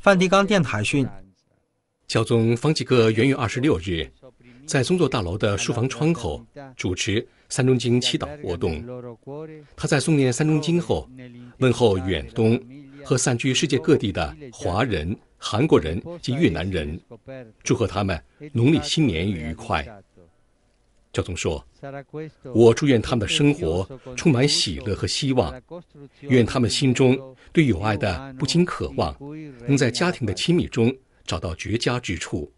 梵蒂冈电台讯，教宗方济各月二十六日，在宗座大楼的书房窗口主持三中经祈祷活动。他在诵念三中经后，问候远东和散居世界各地的华人、韩国人及越南人，祝贺他们农历新年愉快。教宗说：“我祝愿他们的生活充满喜乐和希望，愿他们心中对友爱的不禁渴望，能在家庭的亲密中找到绝佳之处，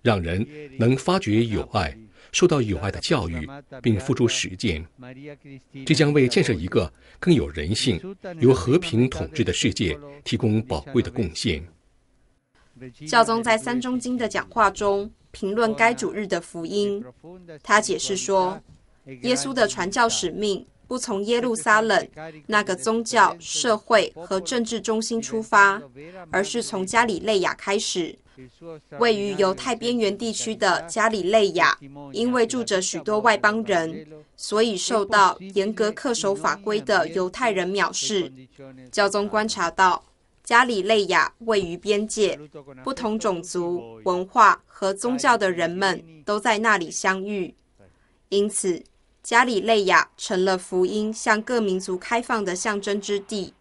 让人能发掘友爱，受到友爱的教育，并付诸实践。这将为建设一个更有人性、由和平统治的世界提供宝贵的贡献。”教宗在三中经的讲话中。评论该主日的福音，他解释说，耶稣的传教使命不从耶路撒冷那个宗教、社会和政治中心出发，而是从加里肋亚开始。位于犹太边缘地区的加里肋亚，因为住着许多外邦人，所以受到严格恪守法规的犹太人藐视。教宗观察到。加里内亚位于边界，不同种族、文化和宗教的人们都在那里相遇，因此加里内亚成了福音向各民族开放的象征之地。